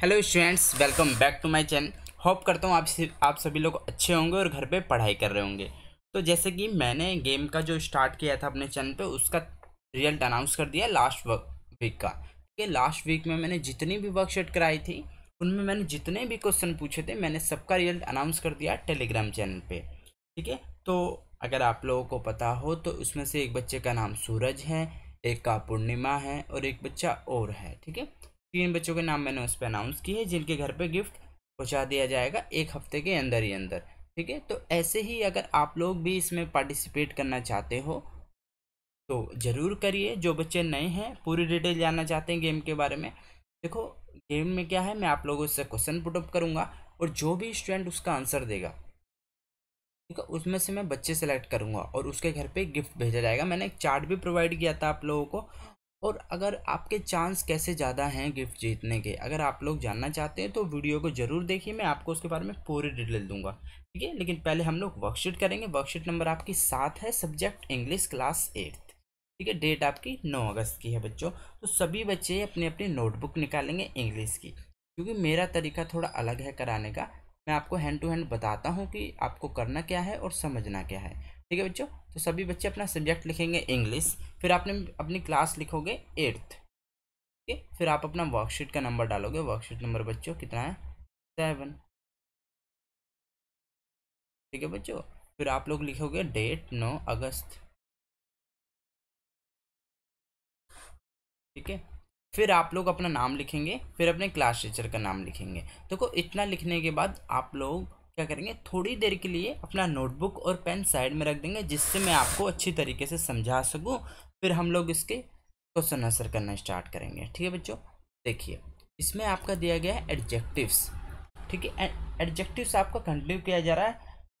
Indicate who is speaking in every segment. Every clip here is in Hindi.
Speaker 1: hello students welcome back to my channel hope करता हूँ आप आप सभी लोग अच्छे होंगे और घर पे पढ़ाई कर रहे होंगे तो जैसे कि मैंने गेम का जो स्टार्ट किया था अपने चैनल पे उसका रिजल्ट अनाउंस कर दिया लास्ट वीक का ठीक है लास्ट वीक में मैंने जितनी भी वर्कशीट कराई थी उनमें मैंने जितने भी क्वेश्चन पूछे थे मैंने सबका रिजल्ट अनाउंस कर दिया टेलीग्राम चैनल पर ठीक है तो अगर आप लोगों को पता हो तो उसमें से एक बच्चे का नाम सूरज है एक का पूर्णिमा है और एक बच्चा और है ठीक है तीन बच्चों के नाम मैंने उस पर अनाउंस किए जिनके घर पर गिफ्ट पहुँचा दिया जाएगा एक हफ्ते के अंदर ही अंदर ठीक है तो ऐसे ही अगर आप लोग भी इसमें पार्टिसिपेट करना चाहते हो तो ज़रूर करिए जो बच्चे नए हैं पूरी डिटेल जानना चाहते हैं गेम के बारे में देखो गेम में क्या है मैं आप लोगों से क्वेश्चन पुटअप करूँगा और जो भी स्टूडेंट उसका आंसर देगा ठीक है उसमें से मैं बच्चे सेलेक्ट करूँगा और उसके घर पे गिफ्ट भेजा जाएगा मैंने एक चार्ट भी प्रोवाइड किया था आप लोगों को और अगर आपके चांस कैसे ज़्यादा हैं गिफ्ट जीतने के अगर आप लोग जानना चाहते हैं तो वीडियो को ज़रूर देखिए मैं आपको उसके बारे में पूरी डिटेल दूंगा ठीक है लेकिन पहले हम लोग वर्कशीट करेंगे वर्कशीट नंबर आपकी सात है सब्जेक्ट इंग्लिश क्लास एट्थ ठीक है डेट आपकी नौ अगस्त की है बच्चों तो सभी बच्चे अपनी अपनी नोटबुक निकालेंगे इंग्लिश की क्योंकि मेरा तरीका थोड़ा अलग है कराने का मैं आपको हैंड टू हैंड बताता हूँ कि आपको करना क्या है और समझना क्या है ठीक है बच्चों तो सभी बच्चे अपना सब्जेक्ट लिखेंगे
Speaker 2: इंग्लिश फिर आपने अपनी क्लास लिखोगे एट्थ ठीक है फिर आप अपना वर्कशीट का नंबर डालोगे वर्कशीट नंबर बच्चों कितना है सेवन ठीक है बच्चों फिर आप लोग लिखोगे डेट नौ अगस्त ठीक है फिर आप लोग अपना नाम लिखेंगे
Speaker 1: फिर अपने क्लास टीचर का नाम लिखेंगे देखो तो इतना लिखने के बाद आप लोग क्या करेंगे थोड़ी देर के लिए अपना नोटबुक और पेन साइड में रख देंगे जिससे मैं आपको अच्छी तरीके से समझा सकूँ फिर हम लोग इसके क्वेश्चन आंसर करना स्टार्ट करेंगे ठीक है बच्चों देखिए इसमें आपका दिया गया है एडजेक्टिव्स ठीक है एडजेक्टिव्स आपका कंटिन्यू किया जा रहा है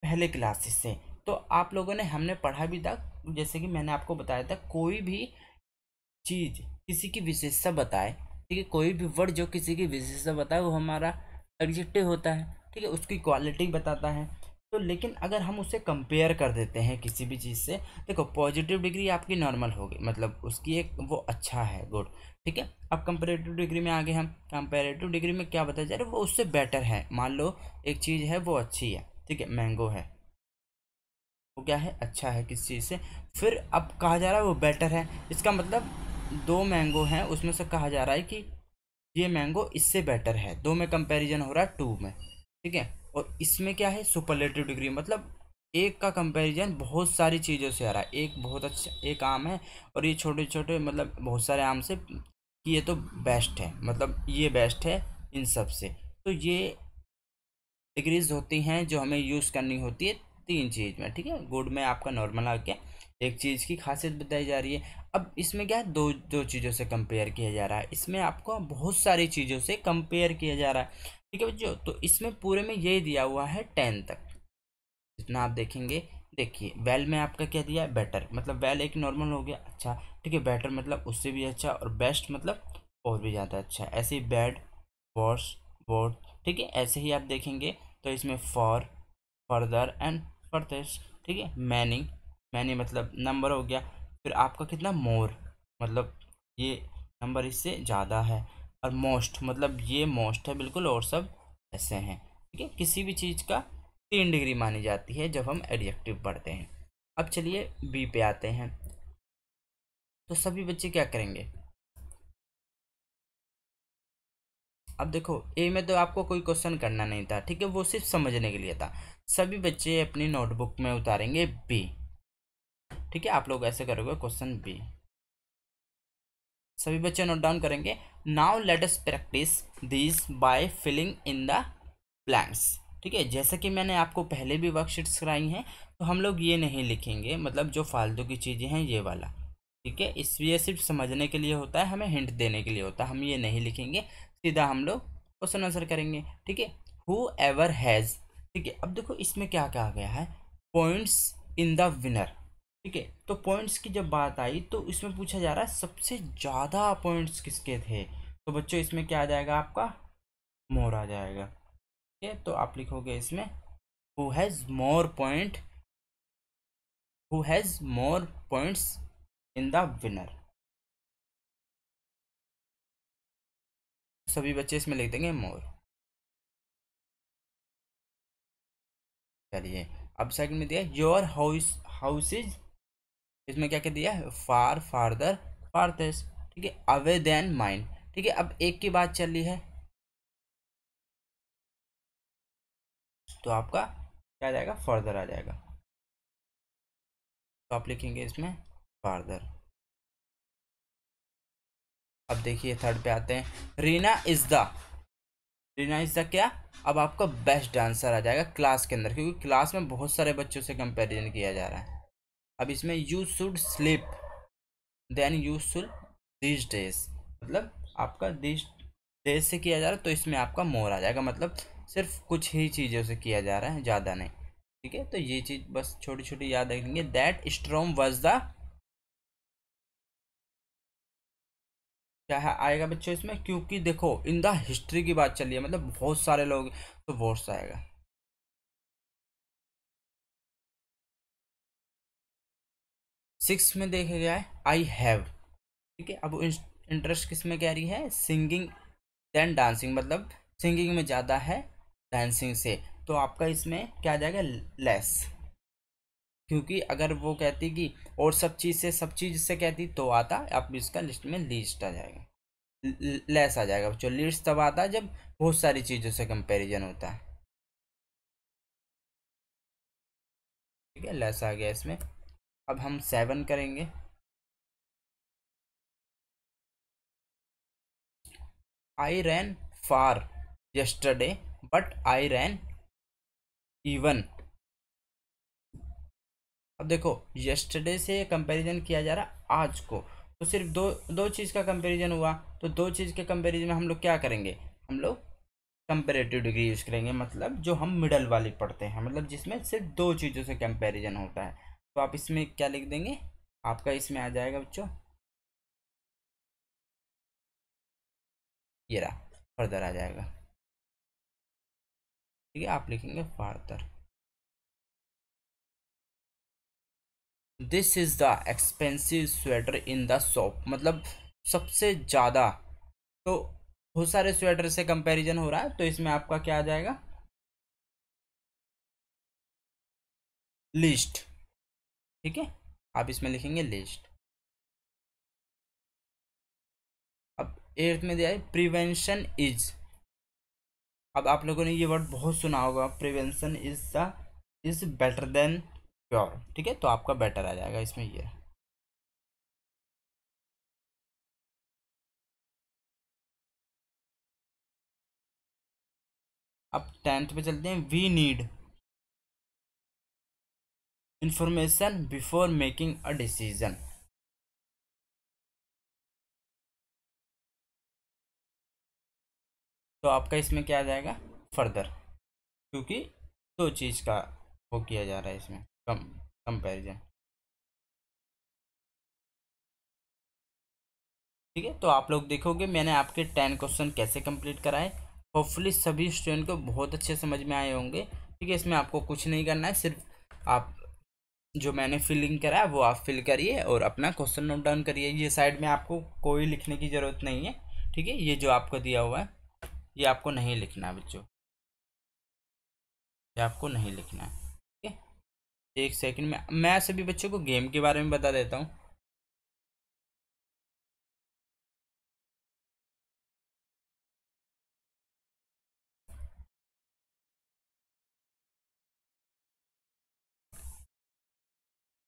Speaker 1: पहले क्लासेस से तो आप लोगों ने हमने पढ़ा भी था जैसे कि मैंने आपको बताया था कोई भी चीज़ किसी की विशेषता बताए ठीक है कोई भी वर्ड जो किसी की विशेषता बताए वो हमारा एडजेक्टिव होता है ठीक है उसकी क्वालिटी बताता है तो लेकिन अगर हम उसे कंपेयर कर देते हैं किसी भी चीज़ से देखो पॉजिटिव डिग्री आपकी नॉर्मल होगी मतलब उसकी एक वो अच्छा है गुड ठीक है अब कंपेरेटिव डिग्री में आगे हम कंपेरेटिव डिग्री में क्या बताया जा रहा है वो उससे बेटर है मान लो एक चीज़ है वो अच्छी है ठीक है मैंगो है वो क्या है अच्छा है किस चीज़ से फिर अब कहा जा रहा है वो बेटर है इसका मतलब दो मैंगो हैं उसमें से कहा जा रहा है कि ये मैंगो इससे बेटर है दो में कंपेरिजन हो रहा है टू में ठीक है और इसमें क्या है सुपरलेटिव डिग्री मतलब एक का कंपैरिजन बहुत सारी चीज़ों से आ रहा है एक बहुत अच्छा एक आम है और ये छोटे छोटे मतलब बहुत सारे आम से कि ये तो बेस्ट है मतलब ये बेस्ट है इन सब से तो ये डिग्रीज होती हैं जो हमें यूज़ करनी होती है तीन चीज़ में ठीक है गुड में आपका नॉर्मल आके एक चीज़ की खासियत बताई जा रही है अब इसमें क्या है दो दो चीज़ों से कंपेयर किया जा रहा है इसमें आपको बहुत सारी चीज़ों से कंपेयर किया जा रहा है ठीक है बच्चों तो इसमें पूरे में यही दिया हुआ है टेन तक जितना आप देखेंगे देखिए वेल में आपका क्या दिया है बेटर मतलब वेल एक नॉर्मल हो गया अच्छा ठीक है बेटर मतलब उससे भी अच्छा और बेस्ट मतलब और भी ज़्यादा अच्छा ऐसे ही बैड वर्स वोट ठीक है ऐसे ही आप देखेंगे तो इसमें फॉर फर्दर एंड फर्दर्स ठीक है मैनी मैनी मतलब नंबर हो गया फिर आपका कितना मोर मतलब ये नंबर इससे ज़्यादा है और मोस्ट मतलब ये मोस्ट है बिल्कुल और सब ऐसे हैं ठीक है किसी भी चीज़ का तीन
Speaker 2: डिग्री मानी जाती है जब हम एडजेक्टिव पढ़ते हैं अब चलिए बी पे आते हैं तो सभी बच्चे क्या करेंगे अब देखो ए में तो आपको कोई क्वेश्चन करना नहीं था ठीक है वो सिर्फ समझने के लिए था
Speaker 1: सभी बच्चे अपनी नोटबुक में उतारेंगे बी ठीक है आप लोग ऐसे करोगे क्वेश्चन बी सभी बच्चे नोट डाउन करेंगे now let us practice this by filling in the blanks ठीक है जैसे कि मैंने आपको पहले भी वर्कशीट्स कराई हैं तो हम लोग ये नहीं लिखेंगे मतलब जो फालतू की चीज़ें हैं ये वाला ठीक है इस ये सिर्फ समझने के लिए होता है हमें हिंट देने के लिए होता है हम ये नहीं लिखेंगे सीधा हम लोग क्वेश्चन आंसर करेंगे ठीक है हु एवर हैज़ ठीक है अब देखो इसमें क्या कहा गया है पॉइंट्स इन द विनर ठीक है तो पॉइंट्स की जब बात आई तो इसमें पूछा जा रहा है सबसे ज़्यादा पॉइंट्स किसके थे तो बच्चों इसमें क्या आ
Speaker 2: जाएगा आपका मोर आ जाएगा ठीक है तो आप लिखोगे इसमें who
Speaker 3: has more point who has more points in the winner सभी बच्चे इसमें लिख देंगे मोर
Speaker 2: चलिए अब सेकंड में दिया योर हाउस हाउसेज इसमें क्या क्या दिया है फार फारदर फारथेस ठीक है अवे देन माइंड ठीक है अब एक की बात चल
Speaker 3: रही है तो आपका क्या आ जाएगा फर्दर आ जाएगा तो आप लिखेंगे इसमें फारदर अब देखिए थर्ड पे आते हैं Reena
Speaker 2: is the Reena is the क्या अब आपका बेस्ट डांसर आ जाएगा क्लास के अंदर क्योंकि
Speaker 1: क्लास में बहुत सारे बच्चों से कंपेरिजन किया जा रहा है अब इसमें you should slip then you should this days मतलब आपका दिस डेज से किया जा रहा है तो इसमें आपका मोर आ जाएगा मतलब सिर्फ कुछ ही चीज़ों से किया जा रहा है ज़्यादा नहीं
Speaker 2: ठीक है तो ये चीज़ बस छोटी छोटी याद रखेंगे दैट स्ट्रोम वॉज द क्या है आएगा बच्चों इसमें क्योंकि देखो इन
Speaker 3: द हिस्ट्री की बात चलिए मतलब बहुत सारे लोग तो वोट्स आएगा सिक्स में देखा गया है आई हैव ठीक है अब इंटरेस्ट किस में कह रही है सिंगिंग
Speaker 1: दैन डांसिंग मतलब सिंगिंग में ज़्यादा है डांसिंग से तो आपका इसमें क्या आ जाएगा लेस क्योंकि अगर वो कहती कि और सब चीज़ से सब चीज़ से कहती तो आता आप इसका लिस्ट में लिस्ट आ जाएगा लेस आ जाएगा बच्चों लिस्ट
Speaker 2: तब आता है जब बहुत सारी चीज़ों से कंपैरिजन होता है
Speaker 3: ठीक है लेस आ गया इसमें अब हम सेवन करेंगे I ran far yesterday but I ran even
Speaker 2: अब देखो यस्टरडे से कंपैरिजन किया जा
Speaker 1: रहा आज को तो सिर्फ दो दो चीज़ का कंपैरिजन हुआ तो दो चीज़ के कंपैरिजन में हम लोग क्या करेंगे हम लोग कंपेरेटिव डिग्री यूज़ करेंगे मतलब जो हम मिडल वाली पढ़ते हैं मतलब
Speaker 2: जिसमें सिर्फ दो चीज़ों से कंपैरिजन होता है तो आप इसमें क्या लिख देंगे आपका इसमें आ
Speaker 3: जाएगा बच्चों ये रहा फर्दर आ जाएगा ठीक है आप लिखेंगे further this is the expensive
Speaker 2: sweater in the shop मतलब सबसे ज़्यादा तो बहुत सारे स्वेटर से कंपैरिजन हो रहा है तो इसमें आपका क्या आ जाएगा
Speaker 3: लिस्ट ठीक है आप इसमें लिखेंगे लिस्ट अब एट में दिया है प्रिवेंशन
Speaker 2: इज अब आप लोगों ने ये वर्ड बहुत सुना होगा prevention is the
Speaker 3: is better than pure ठीक है तो आपका बेटर आ जाएगा इसमें ये अब टेंथ पे चलते हैं we need information before making a decision तो आपका इसमें क्या आ जाएगा फर्दर क्योंकि दो तो चीज़ का वो किया जा रहा है इसमें कम कंपैरिजन ठीक है तो आप लोग देखोगे मैंने आपके टेन क्वेश्चन कैसे
Speaker 1: कंप्लीट कराए होपफुली सभी स्टूडेंट को बहुत अच्छे समझ में आए होंगे ठीक है इसमें आपको कुछ नहीं करना है सिर्फ आप जो मैंने फिलिंग करा है वो आप फिल करिए और अपना क्वेश्चन नोट डाउन करिए ये साइड में आपको कोई लिखने की ज़रूरत नहीं है ठीक है ये जो आपको दिया हुआ है
Speaker 2: ये आपको नहीं लिखना है बच्चों ये आपको नहीं लिखना है
Speaker 3: ठीक है एक सेकंड में मैं सभी बच्चों को गेम के बारे में बता देता हूँ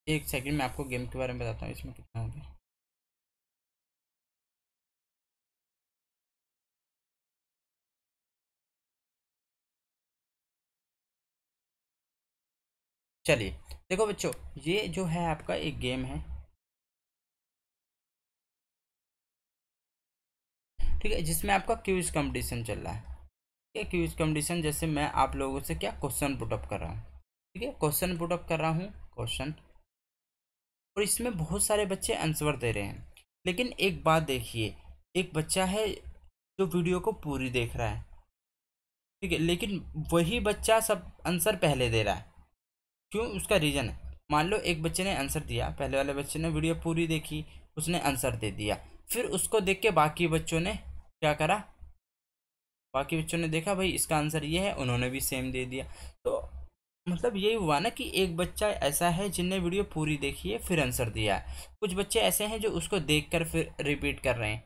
Speaker 3: एक सेकंड में आपको गेम के बारे में बताता हूँ इसमें कितना हो गया चलिए देखो बच्चों ये जो है आपका एक गेम है ठीक है जिसमें आपका क्यूज
Speaker 2: कंपटीशन चल रहा है ठीक है क्यूज कंपटीशन जैसे मैं आप लोगों से क्या क्वेश्चन पुटअप कर रहा हूँ ठीक है
Speaker 1: क्वेश्चन पुटअप कर रहा हूँ क्वेश्चन और इसमें बहुत सारे बच्चे आंसर दे रहे हैं लेकिन एक बात देखिए एक बच्चा है जो वीडियो को पूरी देख रहा है ठीक है लेकिन वही बच्चा सब आंसर पहले दे रहा है क्यों उसका रीज़न है मान लो एक बच्चे ने आंसर दिया पहले वाले बच्चे ने वीडियो पूरी देखी उसने आंसर दे दिया फिर उसको देख के बाकी बच्चों ने क्या करा बाकी बच्चों ने देखा भाई इसका आंसर ये है उन्होंने भी सेम दे दिया तो मतलब यही हुआ ना कि एक बच्चा ऐसा है जिनने वीडियो पूरी देखी है फिर आंसर दिया कुछ बच्चे ऐसे हैं जो उसको देख कर फिर रिपीट कर रहे हैं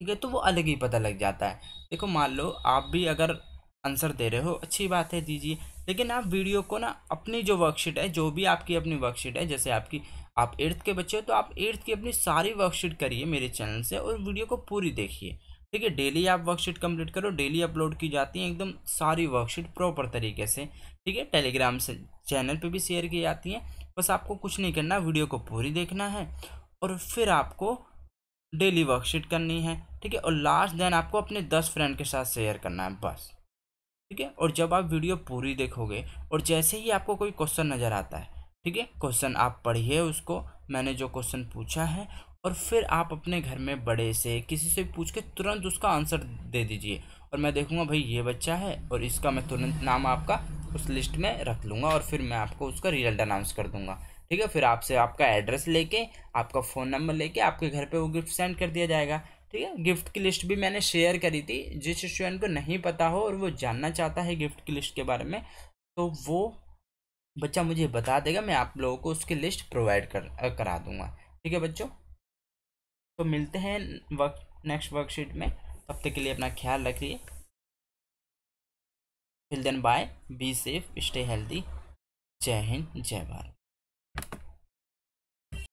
Speaker 1: ठीक है तो वो अलग ही पता लग जाता है देखो मान लो आप भी अगर आंसर दे रहे हो अच्छी बात है दीजिए लेकिन आप वीडियो को ना अपनी जो वर्कशीट है जो भी आपकी अपनी वर्कशीट है जैसे आपकी आप एर्थ के बच्चे हो तो आप एर्थ की अपनी सारी वर्कशीट करिए मेरे चैनल से और वीडियो को पूरी देखिए ठीक है डेली आप वर्कशीट कंप्लीट करो डेली अपलोड की जाती है एकदम सारी वर्कशीट प्रॉपर तरीके से ठीक है टेलीग्राम से चैनल पे भी शेयर की जाती हैं बस आपको कुछ नहीं करना वीडियो को पूरी देखना है और फिर आपको डेली वर्कशीट करनी है ठीक है और लास्ट देन आपको अपने दस फ्रेंड के साथ शेयर करना है बस ठीक है और जब आप वीडियो पूरी देखोगे और जैसे ही आपको कोई क्वेश्चन नज़र आता है ठीक है क्वेश्चन आप पढ़िए उसको मैंने जो क्वेश्चन पूछा है और फिर आप अपने घर में बड़े से किसी से पूछ के तुरंत उसका आंसर दे दीजिए और मैं देखूँगा भाई ये बच्चा है और इसका मैं तुरंत नाम आपका उस लिस्ट में रख लूँगा और फिर मैं आपको उसका रिजल्ट अनाउंस कर दूँगा ठीक है फिर आपसे आपका एड्रेस लेके आपका फ़ोन नंबर लेके आपके घर पे वो गिफ्ट सेंड कर दिया जाएगा ठीक है गिफ्ट की लिस्ट भी मैंने शेयर करी थी जिस स्टूडेंट को नहीं पता हो और वो जानना चाहता है गिफ्ट की लिस्ट के बारे में तो वो बच्चा मुझे बता देगा मैं आप लोगों को उसकी लिस्ट प्रोवाइड कर करा दूँगा ठीक है
Speaker 2: बच्चों तो मिलते हैं वर्क नेक्स्ट वर्कशीट में तब तक के लिए अपना
Speaker 3: ख्याल रखिए till then bye be safe stay healthy जय हिंद जय भारत